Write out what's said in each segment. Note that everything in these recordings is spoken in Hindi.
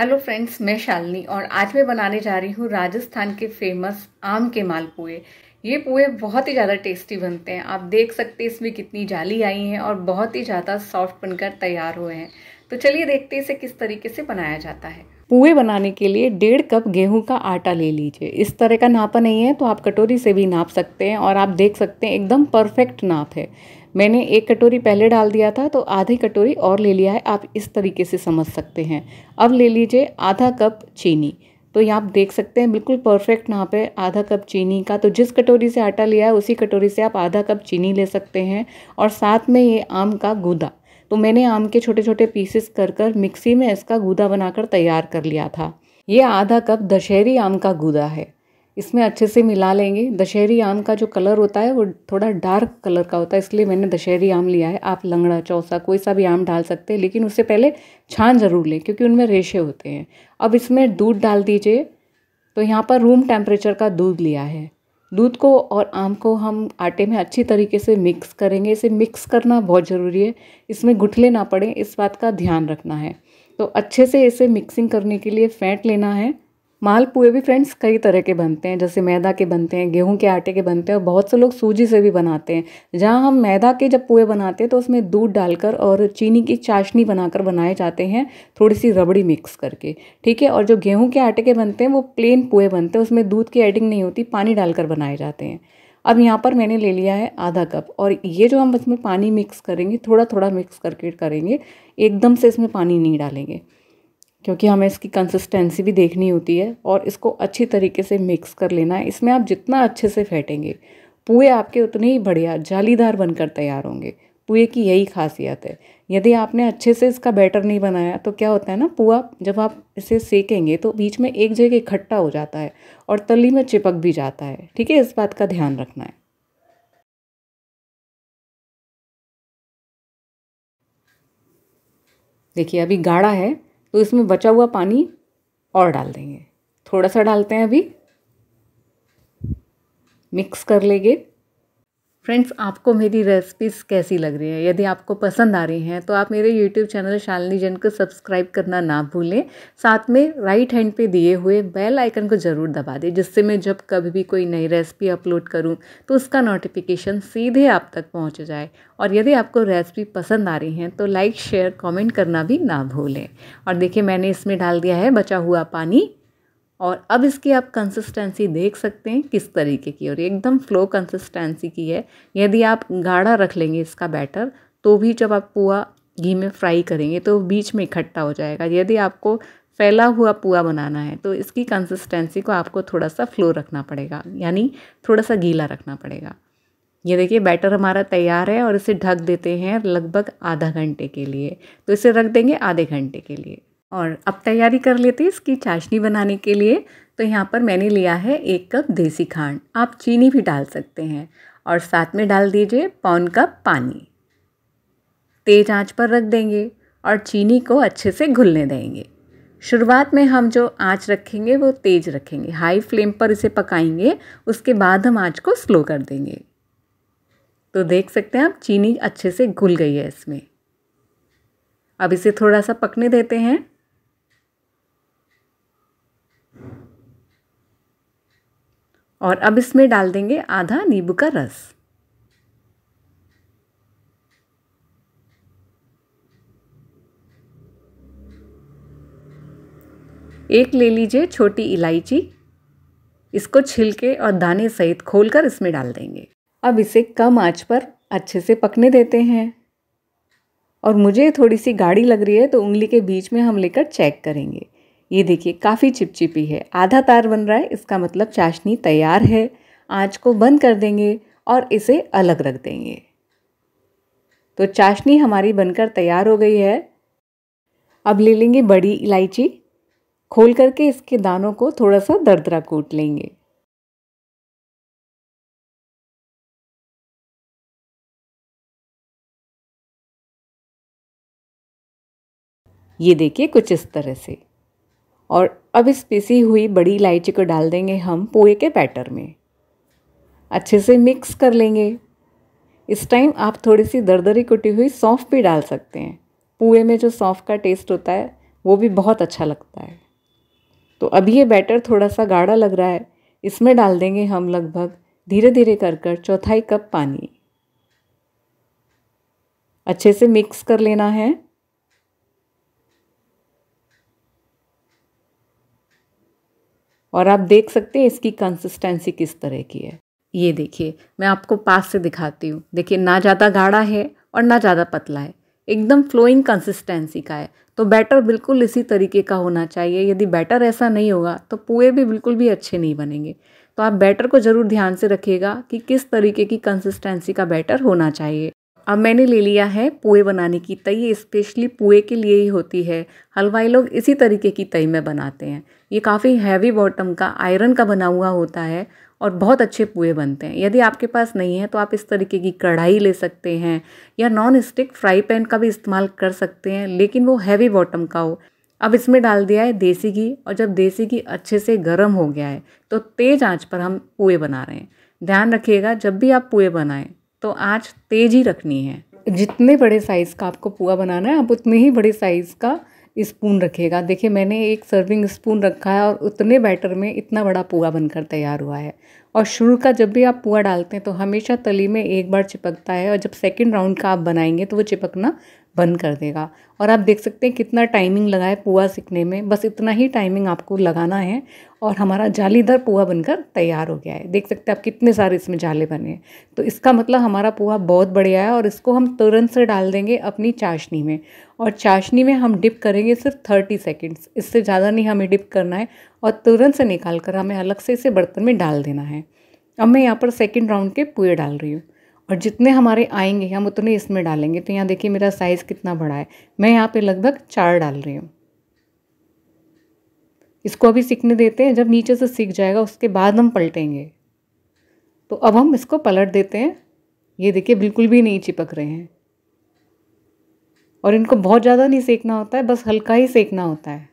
हेलो फ्रेंड्स मैं शालिनी और आज मैं बनाने जा रही हूँ राजस्थान के फेमस आम के मालपुए ये पुए बहुत ही ज़्यादा टेस्टी बनते हैं आप देख सकते हैं इसमें कितनी जाली आई है और बहुत ही ज़्यादा सॉफ्ट बनकर तैयार हुए हैं तो चलिए देखते हैं इसे किस तरीके से बनाया जाता है पुए बनाने के लिए डेढ़ कप गेहूं का आटा ले लीजिए इस तरह का नापा नहीं है तो आप कटोरी से भी नाप सकते हैं और आप देख सकते हैं एकदम परफेक्ट नाप है मैंने एक कटोरी पहले डाल दिया था तो आधी कटोरी और ले लिया है आप इस तरीके से समझ सकते हैं अब ले लीजिए आधा कप चीनी तो यहाँ आप देख सकते हैं बिल्कुल परफेक्ट यहाँ पे आधा कप चीनी का तो जिस कटोरी से आटा लिया है उसी कटोरी से आप आधा कप चीनी ले सकते हैं और साथ में ये आम का गूदा तो मैंने आम के छोटे छोटे पीसेस कर कर मिक्सी में इसका गूदा बनाकर तैयार कर लिया था ये आधा कप दशहरी आम का गूदा है इसमें अच्छे से मिला लेंगे दशहरी आम का जो कलर होता है वो थोड़ा डार्क कलर का होता है इसलिए मैंने दशहरी आम लिया है आप लंगड़ा चौसा कोई सा भी आम डाल सकते हैं लेकिन उससे पहले छान ज़रूर लें क्योंकि उनमें रेशे होते हैं अब इसमें दूध डाल दीजिए तो यहाँ पर रूम टेम्परेचर का दूध लिया है दूध को और आम को हम आटे में अच्छी तरीके से मिक्स करेंगे इसे मिक्स करना बहुत ज़रूरी है इसमें घुटले ना पड़े इस बात का ध्यान रखना है तो अच्छे से इसे मिक्सिंग करने के लिए फैट लेना है मालपुए भी फ्रेंड्स कई तरह के बनते हैं जैसे मैदा के बनते हैं गेहूं के आटे के बनते हैं और बहुत से लोग सूजी से भी बनाते हैं जहां हम मैदा के जब पुए बनाते हैं तो उसमें दूध डालकर और चीनी की चाशनी बनाकर बनाए जाते हैं थोड़ी सी रबड़ी मिक्स करके ठीक है और जो गेहूँ के आटे के बनते हैं वो प्लेन पुए बनते हैं उसमें दूध की एडिंग नहीं होती पानी डालकर बनाए जाते हैं अब यहाँ पर मैंने ले लिया है आधा कप और ये जो हम इसमें पानी मिक्स करेंगे थोड़ा थोड़ा मिक्स करके करेंगे एकदम से इसमें पानी नहीं डालेंगे क्योंकि हमें इसकी कंसिस्टेंसी भी देखनी होती है और इसको अच्छी तरीके से मिक्स कर लेना है इसमें आप जितना अच्छे से फेंटेंगे पुए आपके उतने ही बढ़िया जालीदार बनकर तैयार होंगे पुए की यही खासियत है यदि आपने अच्छे से इसका बैटर नहीं बनाया तो क्या होता है ना पुआ जब आप इसे सेकेंगे तो बीच में एक जगह इकट्ठा हो जाता है और तली में चिपक भी जाता है ठीक है इस बात का ध्यान रखना है देखिए अभी गाढ़ा है तो इसमें बचा हुआ पानी और डाल देंगे थोड़ा सा डालते हैं अभी मिक्स कर लेंगे फ्रेंड्स आपको मेरी रेसिपीज़ कैसी लग रही है यदि आपको पसंद आ रही हैं तो आप मेरे यूट्यूब चैनल शालिनी जन को सब्सक्राइब करना ना भूलें साथ में राइट हैंड पे दिए हुए बेल आइकन को ज़रूर दबा दें जिससे मैं जब कभी भी कोई नई रेसिपी अपलोड करूं तो उसका नोटिफिकेशन सीधे आप तक पहुँच जाए और यदि आपको रेसिपी पसंद आ रही हैं तो लाइक शेयर कॉमेंट करना भी ना भूलें और देखिए मैंने इसमें डाल दिया है बचा हुआ पानी और अब इसकी आप कंसिस्टेंसी देख सकते हैं किस तरीके की और एकदम फ्लो कंसिस्टेंसी की है यदि आप गाढ़ा रख लेंगे इसका बैटर तो भी जब आप पुआ घी में फ्राई करेंगे तो बीच में इकट्ठा हो जाएगा यदि आपको फैला हुआ पुआ बनाना है तो इसकी कंसिस्टेंसी को आपको थोड़ा सा फ्लो रखना पड़ेगा यानी थोड़ा सा गीला रखना पड़ेगा ये देखिए बैटर हमारा तैयार है और इसे ढक देते हैं लगभग आधा घंटे के लिए तो इसे रख देंगे आधे घंटे के लिए और अब तैयारी कर लेते हैं इसकी चाशनी बनाने के लिए तो यहाँ पर मैंने लिया है एक कप देसी खांड आप चीनी भी डाल सकते हैं और साथ में डाल दीजिए पौन कप पानी तेज आंच पर रख देंगे और चीनी को अच्छे से घुलने देंगे शुरुआत में हम जो आंच रखेंगे वो तेज़ रखेंगे हाई फ्लेम पर इसे पकाएंगे उसके बाद हम आंच को स्लो कर देंगे तो देख सकते हैं आप चीनी अच्छे से घुल गई है इसमें अब इसे थोड़ा सा पकने देते हैं और अब इसमें डाल देंगे आधा नींबू का रस एक ले लीजिए छोटी इलायची इसको छिलके और दाने सहित खोलकर इसमें डाल देंगे अब इसे कम आंच पर अच्छे से पकने देते हैं और मुझे थोड़ी सी गाढ़ी लग रही है तो उंगली के बीच में हम लेकर चेक करेंगे ये देखिए काफ़ी चिपचिपी है आधा तार बन रहा है इसका मतलब चाशनी तैयार है आँच को बंद कर देंगे और इसे अलग रख देंगे तो चाशनी हमारी बनकर तैयार हो गई है अब ले लेंगे बड़ी इलायची खोल करके इसके दानों को थोड़ा सा दरदरा कूट लेंगे ये देखिए कुछ इस तरह से और अब इस पिसी हुई बड़ी इलायची को डाल देंगे हम पोहे के बैटर में अच्छे से मिक्स कर लेंगे इस टाइम आप थोड़ी सी दरदरी कुटी हुई सौंफ भी डाल सकते हैं पोहे में जो सौंफ का टेस्ट होता है वो भी बहुत अच्छा लगता है तो अभी ये बैटर थोड़ा सा गाढ़ा लग रहा है इसमें डाल देंगे हम लगभग धीरे धीरे कर कर चौथाई कप पानी अच्छे से मिक्स कर लेना है और आप देख सकते हैं इसकी कंसिस्टेंसी किस तरह की है ये देखिए मैं आपको पास से दिखाती हूँ देखिए ना ज़्यादा गाढ़ा है और ना ज़्यादा पतला है एकदम फ्लोइंग कंसिस्टेंसी का है तो बैटर बिल्कुल इसी तरीके का होना चाहिए यदि बैटर ऐसा नहीं होगा तो पुए भी बिल्कुल भी अच्छे नहीं बनेंगे तो आप बैटर को ज़रूर ध्यान से रखिएगा कि किस तरीके की कंसिस्टेंसी का बैटर होना चाहिए अब मैंने ले लिया है पुए बनाने की तई ये स्पेशली पुए के लिए ही होती है हलवाई लोग इसी तरीके की तई में बनाते हैं ये काफ़ी हैवी बॉटम का आयरन का बना हुआ होता है और बहुत अच्छे पुए बनते हैं यदि आपके पास नहीं है तो आप इस तरीके की कढ़ाई ले सकते हैं या नॉन स्टिक फ्राई पैन का भी इस्तेमाल कर सकते हैं लेकिन वो हैवी बॉटम का हो अब इसमें डाल दिया है देसी घी और जब देसी घी अच्छे से गर्म हो गया है तो तेज़ आँच पर हम पुए बना रहे हैं ध्यान रखिएगा जब भी आप पुए बनाएं तो आँच तेज ही रखनी है जितने बड़े साइज़ का आपको पुआ बनाना है आप उतने ही बड़े साइज़ का स्पून रखिएगा देखिए मैंने एक सर्विंग स्पून रखा है और उतने बैटर में इतना बड़ा पुआ बनकर तैयार हुआ है और शुरू का जब भी आप पुआ डालते हैं तो हमेशा तली में एक बार चिपकता है और जब सेकंड राउंड का आप बनाएंगे तो वो चिपकना बंद कर देगा और आप देख सकते हैं कितना टाइमिंग लगा है पुआ सीखने में बस इतना ही टाइमिंग आपको लगाना है और हमारा जालीदार पोहा बनकर तैयार हो गया है देख सकते हैं आप कितने सारे इसमें जाले बने हैं तो इसका मतलब हमारा पोहा बहुत बढ़िया है और इसको हम तुरंत से डाल देंगे अपनी चाशनी में और चाशनी में हम डिप करेंगे सिर्फ थर्टी सेकेंड्स इससे ज़्यादा नहीं हमें डिप करना है और तुरंत से निकाल कर हमें अलग से इसे बर्तन में डाल देना है अब मैं यहाँ पर सेकेंड राउंड के पुए डाल रही हूँ और जितने हमारे आएंगे हम उतने इसमें डालेंगे तो यहाँ देखिए मेरा साइज़ कितना बड़ा है मैं यहाँ पे लगभग चार डाल रही हूँ इसको अभी सीखने देते हैं जब नीचे से सीख जाएगा उसके बाद हम पलटेंगे तो अब हम इसको पलट देते हैं ये देखिए बिल्कुल भी नहीं चिपक रहे हैं और इनको बहुत ज़्यादा नहीं सेकना होता है बस हल्का ही सेकना होता है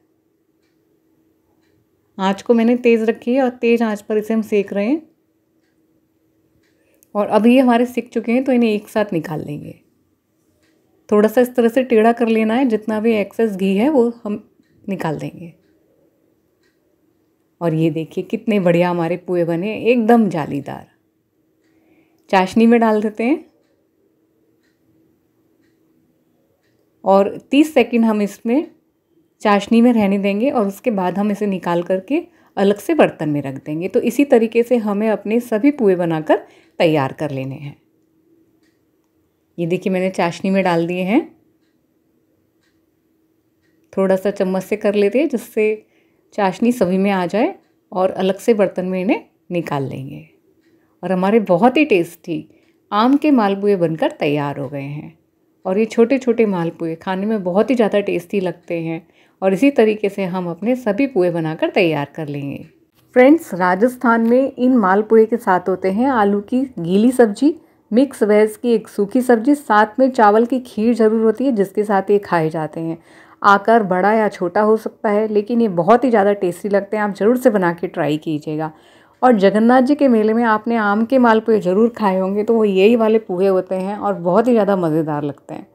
आँच को मैंने तेज़ रखी है और तेज़ आँच पर इसे हम सेक रहे हैं और अभी ये हमारे सीख चुके हैं तो इन्हें एक साथ निकाल लेंगे थोड़ा सा इस तरह से टेढ़ा कर लेना है जितना भी एक्सेस घी है वो हम निकाल देंगे और ये देखिए कितने बढ़िया हमारे पुए बने एकदम जालीदार चाशनी में डाल देते हैं और 30 सेकंड हम इसमें चाशनी में रहने देंगे और उसके बाद हम इसे निकाल करके अलग से बर्तन में रख देंगे तो इसी तरीके से हमें अपने सभी पुए बनाकर तैयार कर लेने हैं ये देखिए मैंने चाशनी में डाल दिए हैं थोड़ा सा चम्मच से कर लेते हैं जिससे चाशनी सभी में आ जाए और अलग से बर्तन में इन्हें निकाल लेंगे और हमारे बहुत ही टेस्टी आम के मालपुए बनकर तैयार हो गए हैं और ये छोटे छोटे मालपुए खाने में बहुत ही ज़्यादा टेस्टी लगते हैं और इसी तरीके से हम अपने सभी पुए बनाकर तैयार कर लेंगे फ्रेंड्स राजस्थान में इन मालपुए के साथ होते हैं आलू की गीली सब्जी मिक्स वेज की एक सूखी सब्जी साथ में चावल की खीर ज़रूर होती है जिसके साथ ये खाए जाते हैं आकार बड़ा या छोटा हो सकता है लेकिन ये बहुत ही ज़्यादा टेस्टी लगते हैं आप ज़रूर से बना के ट्राई कीजिएगा और जगन्नाथ जी के मेले में आपने आम के माल मालपुए ज़रूर खाए होंगे तो वो यही वाले पुहे होते हैं और बहुत ही ज़्यादा मज़ेदार लगते हैं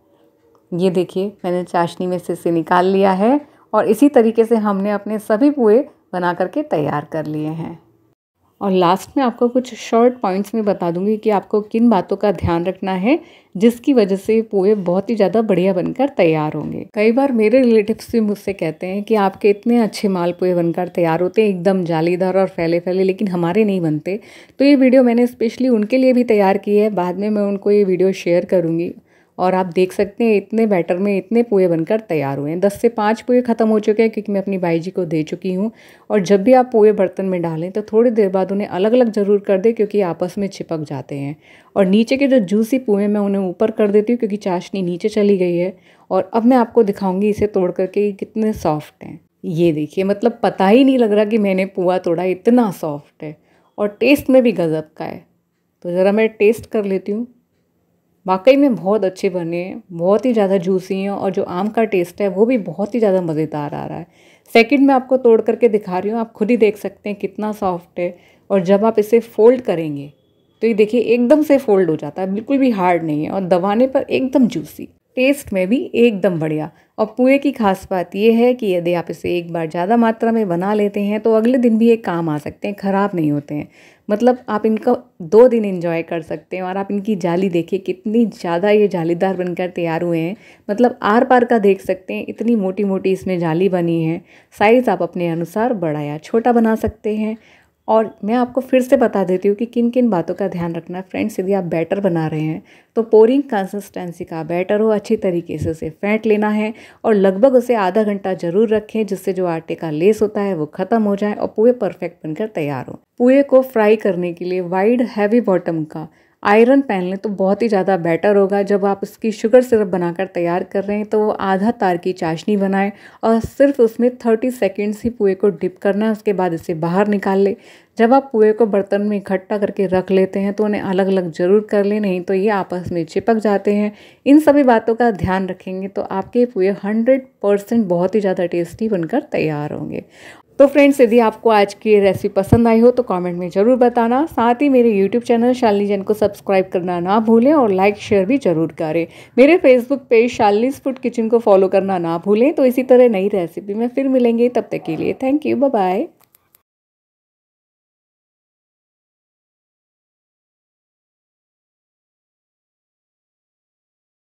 ये देखिए मैंने चाशनी में से इसे निकाल लिया है और इसी तरीके से हमने अपने सभी पुहे बना करके तैयार कर लिए हैं और लास्ट में आपको कुछ शॉर्ट पॉइंट्स में बता दूंगी कि आपको किन बातों का ध्यान रखना है जिसकी वजह से पोए बहुत ही ज़्यादा बढ़िया बनकर तैयार होंगे कई बार मेरे रिलेटिव्स भी मुझसे कहते हैं कि आपके इतने अच्छे माल पोए बनकर तैयार होते हैं एकदम जालीदार और फैले फैले लेकिन हमारे नहीं बनते तो ये वीडियो मैंने स्पेशली उनके लिए भी तैयार की है बाद में मैं उनको ये वीडियो शेयर करूँगी और आप देख सकते हैं इतने बैटर में इतने पोए बनकर तैयार हुए हैं दस से पाँच पोए ख़त्म हो चुके हैं क्योंकि मैं अपनी भाई जी को दे चुकी हूँ और जब भी आप पोए बर्तन में डालें तो थोड़ी देर बाद उन्हें अलग अलग ज़रूर कर दें क्योंकि आपस में चिपक जाते हैं और नीचे के जो जूसी पोए मैं उन्हें ऊपर कर देती हूँ क्योंकि चाशनी नीचे चली गई है और अब मैं आपको दिखाऊँगी इसे तोड़ करके कितने सॉफ्ट हैं ये देखिए मतलब पता ही नहीं लग रहा कि मैंने पुआ तोड़ा इतना सॉफ्ट है और टेस्ट में भी गज़ब का है तो ज़रा मैं टेस्ट कर लेती हूँ वाकई में बहुत अच्छे बने हैं बहुत ही ज़्यादा जूसी हैं और जो आम का टेस्ट है वो भी बहुत ही ज़्यादा मज़ेदार आ रहा है सेकंड मैं आपको तोड़ करके दिखा रही हूँ आप खुद ही देख सकते हैं कितना सॉफ्ट है और जब आप इसे फोल्ड करेंगे तो ये देखिए एकदम से फोल्ड हो जाता है बिल्कुल भी हार्ड नहीं है और दबाने पर एकदम जूसी टेस्ट में भी एकदम बढ़िया और पुए की खास बात यह है कि यदि आप इसे एक बार ज़्यादा मात्रा में बना लेते हैं तो अगले दिन भी ये काम आ सकते हैं ख़राब नहीं होते हैं मतलब आप इनका दो दिन इन्जॉय कर सकते हैं और आप इनकी जाली देखिए कितनी ज़्यादा ये जालीदार बनकर तैयार हुए हैं मतलब आर पार का देख सकते हैं इतनी मोटी मोटी इसमें जाली बनी है साइज़ आप अपने अनुसार बड़ा या छोटा बना सकते हैं और मैं आपको फिर से बता देती हूँ कि किन किन बातों का ध्यान रखना है फ्रेंड्स यदि आप बैटर बना रहे हैं तो पोरिंग कंसिस्टेंसी का बैटर हो अच्छी तरीके से उसे फेंट लेना है और लगभग उसे आधा घंटा ज़रूर रखें जिससे जो आटे का लेस होता है वो ख़त्म हो जाए और पूए परफेक्ट बनकर तैयार हो पूए को फ्राई करने के लिए वाइड हैवी बॉटम का आयरन पहन लें तो बहुत ही ज़्यादा बेटर होगा जब आप इसकी शुगर सिरप बनाकर तैयार कर रहे हैं तो वो आधा तार की चाशनी बनाएं और सिर्फ उसमें थर्टी सेकेंड्स ही पुए को डिप करना है उसके बाद इसे बाहर निकाल लें जब आप पुए को बर्तन में इकट्ठा करके रख लेते हैं तो उन्हें अलग अलग जरूर कर लें नहीं तो ये आपस में चिपक जाते हैं इन सभी बातों का ध्यान रखेंगे तो आपके पुए हंड्रेड परसेंट बहुत ही ज़्यादा टेस्टी बनकर तैयार होंगे तो फ्रेंड्स यदि आपको आज की रेसिपी पसंद आई हो तो कमेंट में ज़रूर बताना साथ ही मेरे यूट्यूब चैनल शालिनी जैन को सब्सक्राइब करना ना भूलें और लाइक शेयर भी जरूर करें मेरे Facebook page Shalini's food kitchen को फॉलो करना ना भूलें तो इसी तरह नई रेसिपी में फिर मिलेंगे तब तक के लिए थैंक यू बाय